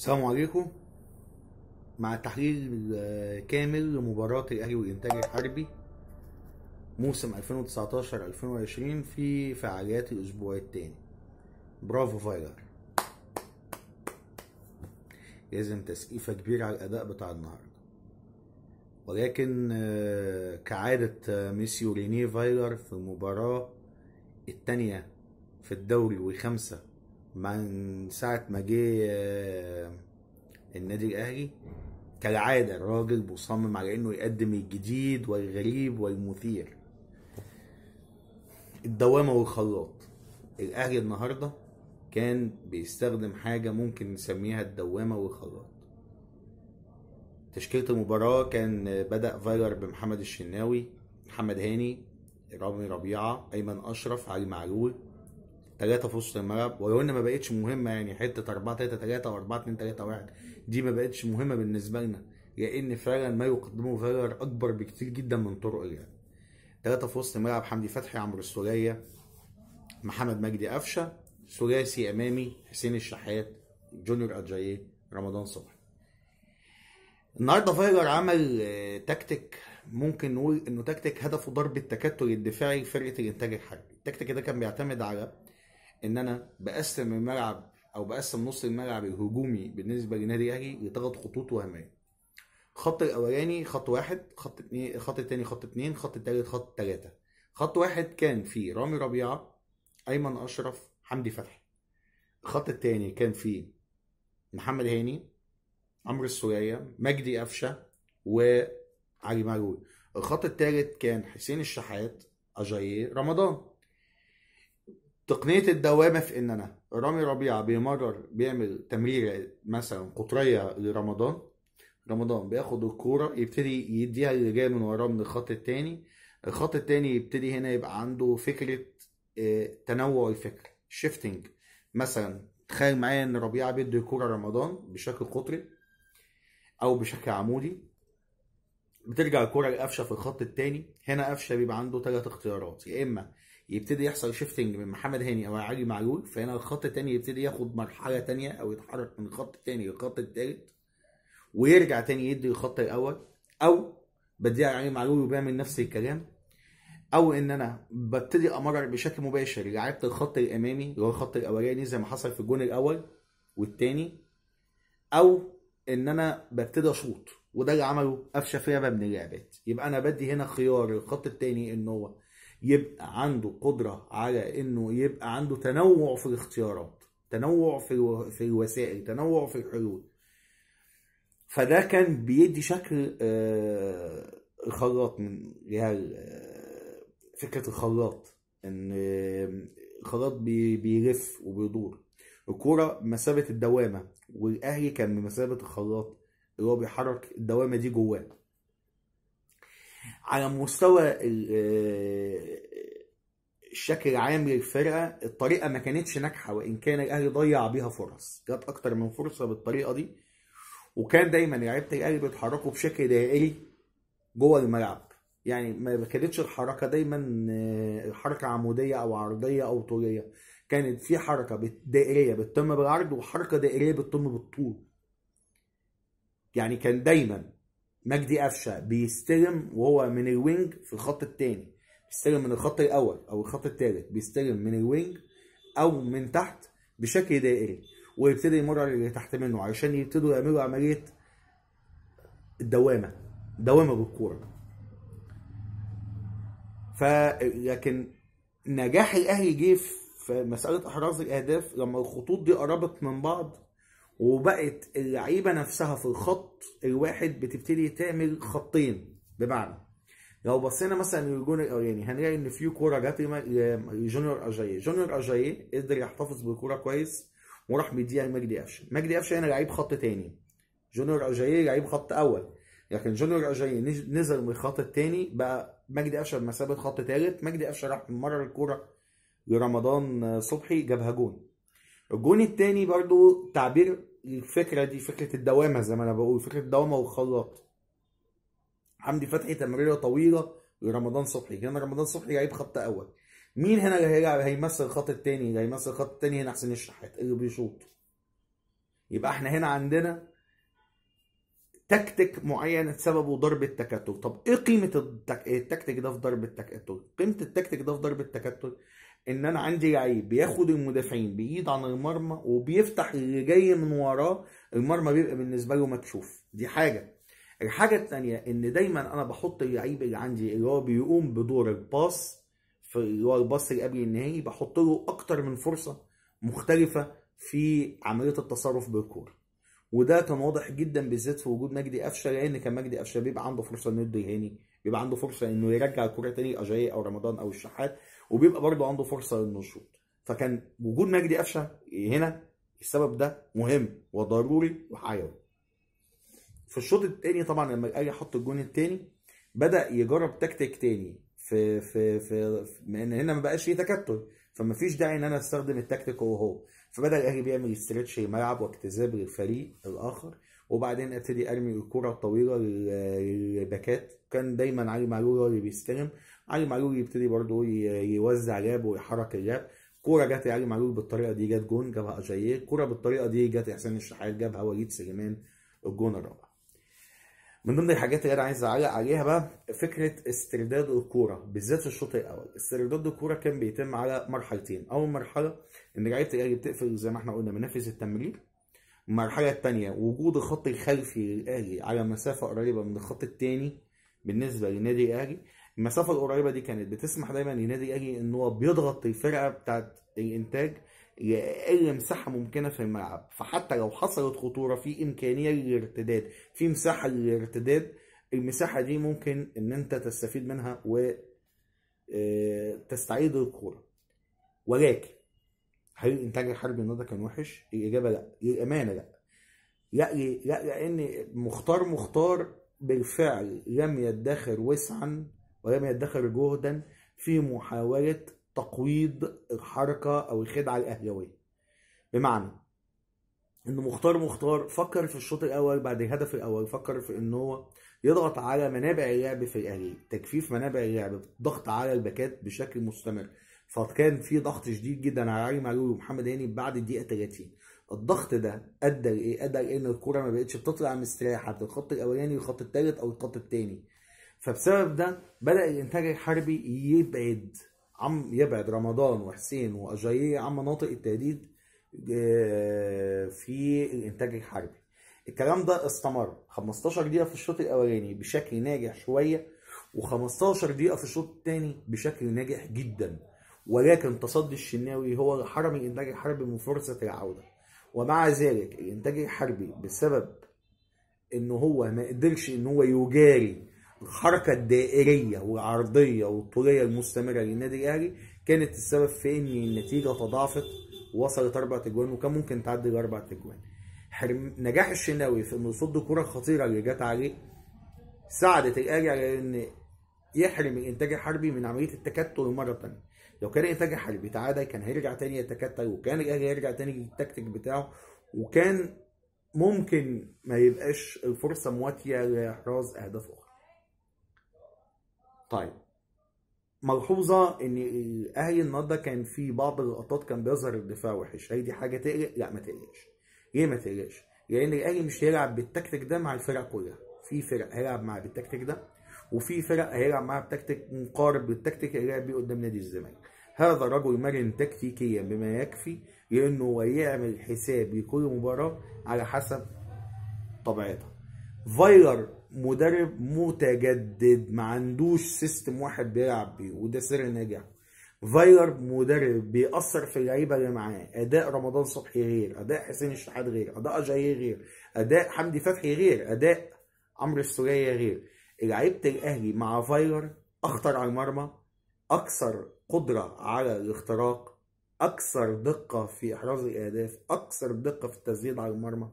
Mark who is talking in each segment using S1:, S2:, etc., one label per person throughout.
S1: السلام عليكم مع تحليل آه، كامل لمباراة الأهلي والإنتاج الحربي موسم 2019-2020 في فعاليات الأسبوع الثاني برافو فايلر لازم تسقيفة كبيرة على الأداء بتاع النهاردة ولكن آه، كعادة آه، ميسيو رينيه فايلر في المباراة التانية في الدوري وخمسة من ساعه ما جه آه، النادي الاهلي كالعاده الراجل مصمم على انه يقدم الجديد والغريب والمثير الدوامه والخلاط الاهلي النهارده كان بيستخدم حاجه ممكن نسميها الدوامه والخلاط تشكيله المباراه كان بدا فايلر بمحمد الشناوي محمد هاني رامي ربيعه ايمن اشرف علي معلول 3 في وسط الملعب ولو ان ما بقتش مهمه يعني حته 4 3 3 و 4 2 3 1 دي ما بقتش مهمه بالنسبه لنا لان فعلا ما يقدمه فيلر اكبر بكتير جدا من طرق اللعب 3 في وسط الملعب حمدي فتحي عمرو السوليه محمد مجدي قفشه ثلاثي امامي حسين الشحات جونيور اجاييه رمضان صبحي النهارده فايلر عمل آه، تكتيك ممكن نقول انه تكتيك هدفه ضرب التكتل الدفاعي لفرقه الانتاج الحربي التكتيك ده كان بيعتمد على ان انا بقسم الملعب او بقسم نص الملعب الهجومي بالنسبه لنادي الاهلي لثلاث خطوط وهميه الخط الاولاني خط واحد خط اتنين الخط التاني خط اتنين خط التالت خط تلاته خط واحد كان فيه رامي ربيعه ايمن اشرف حمدي فتحي الخط التاني كان فيه محمد هاني عمرو السوية مجدي قفشه وعلي معلول الخط التالت كان حسين الشحات اجاييه رمضان تقنيه الدوامه في ان انا رامي ربيعه بيمرر بيعمل تمريره مثلا قطريه لرمضان رمضان بياخد الكوره يبتدي يديها اللي جاي من وراه من الخط التاني الخط التاني يبتدي هنا يبقى عنده فكره آه، تنوع الفكر شيفتنج مثلا تخيل معايا ان ربيعه بيدي الكوره رمضان بشكل قطري او بشكل عمودي بترجع الكوره لقفشة في الخط التاني هنا قفشة بيبقى عنده ثلاث اختيارات يا إما يبتدي يحصل شيفتنج من محمد هاني او علي معلول فهنا الخط الثاني يبتدي ياخد مرحله ثانيه او يتحرك من الخط الثاني للخط الثالث ويرجع ثاني يدي الخط الاول او بديها علي معلول وبيعمل نفس الكلام او ان انا ببتدي امرر بشكل مباشر لعيبه الخط الامامي اللي هو الخط الاولاني زي ما حصل في الجون الاول والثاني او ان انا ببتدي اشوط وده اللي عمله قفشه فيها بن اللعبات يبقى انا بدي هنا خيار الخط الثاني ان هو يبقى عنده قدرة على انه يبقى عنده تنوع في الاختيارات تنوع في الو... في الوسائل تنوع في الحلول فده كان بيدي شكل آه الخلاط من جهة آه، فكرة الخلاط ان آه، الخلاط بي... بيلف وبيدور الكورة بمثابة الدوامة والاهلي كان بمثابة الخلاط اللي هو بيحرك الدوامة دي جواه على مستوى آه، الشكل العام للفرقه الطريقه ما كانتش ناجحه وان كان الاهلي ضيع بيها فرص جت اكتر من فرصه بالطريقه دي وكان دايما لعيبه الاهلي بيتحركوا بشكل دائري جوه الملعب يعني ما كانتش الحركه دايما الحركه آه، عموديه او عرضيه او طوليه كانت في حركه دائريه بتتم بالعرض وحركه دائريه بتتم بالطول يعني كان دايما مجدي قفشه بيستلم وهو من الوينج في الخط الثاني بيستلم من الخط الاول او الخط الثالث بيستلم من الوينج او من تحت بشكل دائري ويبتدي يمر على اللي تحت منه علشان يبتدوا يعملوا عمليه الدوامه دوامه بالكوره ف لكن نجاح الاهلي جه في مساله احراز الاهداف لما الخطوط دي قربت من بعض وبقت اللعيبه نفسها في الخط الواحد بتبتدي تعمل خطين بمعنى لو بصينا مثلا للجون الاولاني يعني هنلاقي ان في كوره جت لجونيور اجاي جونيور اجاي قدر يحتفظ بالكوره كويس وراح مديها لمجدي افش مجدي افش هنا لعيب خط تاني جونيور اجاي لعيب خط اول لكن جونيور اجاي نزل من الخط التاني بقى مجدي قفشه بمثابه خط تالت مجدي قفشه راح مرر الكوره لرمضان صبحي جابها جون الجون التاني برضو تعبير الفكره دي فكره الدوامه زي ما انا بقول فكره الدوامه والخلاط حمدي فتحي تمريره طويله لرمضان صبحي هنا رمضان صبحي لعيب خط اول مين هنا اللي هيلعب هيمثل الخط التاني اللي هيمثل الخط التاني هنا حسين الشحات اللي بيشوط يبقى احنا هنا عندنا تكتيك معين سببه ضرب التكتل طب ايه قيمه التكتيك ده في ضرب التكتل قيمه التكتيك ده في ضرب التكتل ان انا عندي لعيب بياخد المدافعين بايد عن المرمى وبيفتح اللي جاي من وراه المرمى بيبقى بالنسبه له مكشوف دي حاجه الحاجه الثانيه ان دايما انا بحط اللعيب اللي عندي اللي هو بيقوم بدور الباص في اللي هو الباص اللي قبل النهائي بحط له اكتر من فرصه مختلفه في عمليه التصرف بالكوره وده كان واضح جدا بالذات في وجود مجدي قفشه لان كان مجدي قفشه بيبقى عنده فرصه انه يدي هاني بيبقى عنده فرصه انه يرجع الكوره تاني اجاي او رمضان او الشحات وبيبقى برضه عنده فرصه للنشوط فكان وجود مجدي قفشه هنا السبب ده مهم وضروري وحيوي في الشوط الثاني طبعا لما الاهلي حط الجون الثاني بدا يجرب تكتيك تاني في في في ان هنا ما بقاش فيه تكتل فما فيش داعي ان انا استخدم التكتيك هو هو فبدا الاهلي بيعمل استرتش ملعب واجتذاب للفريق الاخر وبعدين ابتدي ارمي الكره الطويله للباكات كان دايما علي معلول هو اللي بيستلم علي معلول يبتدي برضه يوزع لاب ويحرك اللاب كوره جت علي معلول بالطريقه دي جت جون جابها اجاييه كوره بالطريقه دي جت احسان الشحات جابها وليد سليمان الجون الرابع من ضمن الحاجات اللي انا عايز اعلق عليها بقى فكره استرداد الكوره بالذات في الشوط الاول استرداد الكوره كان بيتم على مرحلتين اول مرحله ان لعيبه الاهلي بتقفل زي ما احنا قلنا منافذ التمرير المرحلة التانية وجود الخط الخلفي للأهلي على مسافة قريبة من الخط التاني بالنسبة لنادي الأهلي المسافة القريبة دي كانت بتسمح دايما لنادي الأهلي إن هو بيضغط الفرقة بتاعت الإنتاج لأقل مساحة ممكنة في الملعب فحتى لو حصلت خطورة في إمكانية للارتداد في مساحة للارتداد المساحة دي ممكن إن أنت تستفيد منها وتستعيد آه، الكورة ولكن هل الانتاج الحربي النهارده كان وحش؟ الاجابه لا، للامانه لا. لا لا لان مختار مختار بالفعل لم يدخر وسعا ولم يدخر جهدا في محاوله تقويض الحركه او الخدعه الاهلاويه. بمعنى ان مختار مختار فكر في الشوط الاول بعد الهدف الاول فكر في ان هو يضغط على منابع اللعب في الاهلي تجفيف منابع اللعب ضغط على الباكات بشكل مستمر فكان في ضغط شديد جدا على علي معلول ومحمد هاني بعد الدقيقه 30 الضغط ده ادى لايه؟ ادى لان الكوره ما بقتش بتطلع مستريحه الخط الاولاني والخط الثالث او الخط الثاني فبسبب ده بدا الانتاج الحربي يبعد عم يبعد رمضان وحسين واجاييه عن مناطق التهديد آه، في الانتاج الحربي الكلام ده استمر 15 دقيقه في الشوط الاولاني بشكل ناجح شويه و15 دقيقه في الشوط الثاني بشكل ناجح جدا ولكن تصدي الشناوي هو حرم الإنتاج الحربي من فرصة العودة ومع ذلك الإنتاج الحربي بسبب إن هو ما قدرش إن هو يجاري الحركة الدائرية والعرضية والطولية المستمرة للنادي الأهلي كانت السبب في إن النتيجة تضاعفت وصلت أربع تجوان وكان ممكن تعدي لأربع تجوان نجاح الشناوي في إنه يصد كرة خطيرة اللي جت عليه ساعدت الأهلي على إن يحرم إيه الانتاج الحربي من عمليه التكتل مره ثانيه لو كان انتاج حربي تعادل كان هيرجع تاني يتكتل وكان هيرجع تاني للتكتيك بتاعه وكان ممكن ما يبقاش الفرصه مواتيه لاحراز اهداف اخرى طيب ملحوظه ان الاهلي النهارده كان في بعض اللقطات كان بيظهر الدفاع وحش هي دي حاجه تقلق لا ما تقلقش ليه ما تقلقش لان الاهلي مش هيلعب بالتكتيك ده مع الفرق كلها في فرق هيلعب مع بالتكتيك ده وفي فرق هيلعب معاها بتكتيك مقارب للتكتيك اللي لعب بيه قدام نادي الزمالك هذا رجل مرن تكتيكيا بما يكفي لانه هو يعمل حساب لكل مباراه على حسب طبيعتها فايلر مدرب متجدد ما عندوش سيستم واحد بيلعب بيه وده سر ناجح فايلر مدرب بيأثر في اللعيبه اللي معاه اداء رمضان صبحي غير اداء حسين الشحات غير اداء اجاي غير اداء حمدي فتحي غير اداء عمرو السوليه غير لعيبه الاهلي مع فايلر اخطر على المرمى اكثر قدره على الاختراق اكثر دقه في احراز الاهداف اكثر دقه في التسديد على المرمى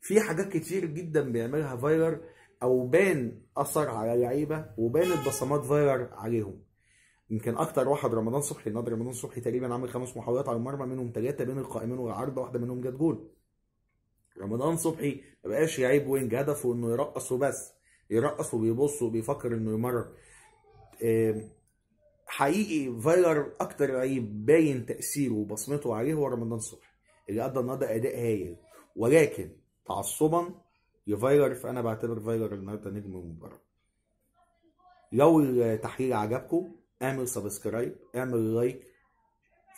S1: في حاجات كتير جدا بيعملها فايلر او بان اثر على لعيبه وبانت بصمات فايلر عليهم يمكن اكتر واحد رمضان صبحي نادر رمضان صبحي تقريبا عامل خمس محاولات على المرمى منهم ثلاثه بين القائمين والعارضه واحده منهم جت جول رمضان صبحي ما بقاش لعيب وينج هدفه انه يرقص وبس يرقص وبيبص وبيفكر انه يمرر حقيقي فايلر اكتر لعيب باين تاثيره وبصمته عليه هو رمضان صبحي اللي ادى النهارده اداء هايل ولكن تعصبا لفايلر فانا بعتبر فايلر النهارده نجم المباراه لو التحليل عجبكم اعمل سبسكرايب اعمل لايك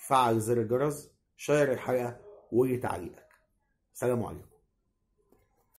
S1: فعل زر الجرس شير الحلقه وقول تعليقك سلام عليكم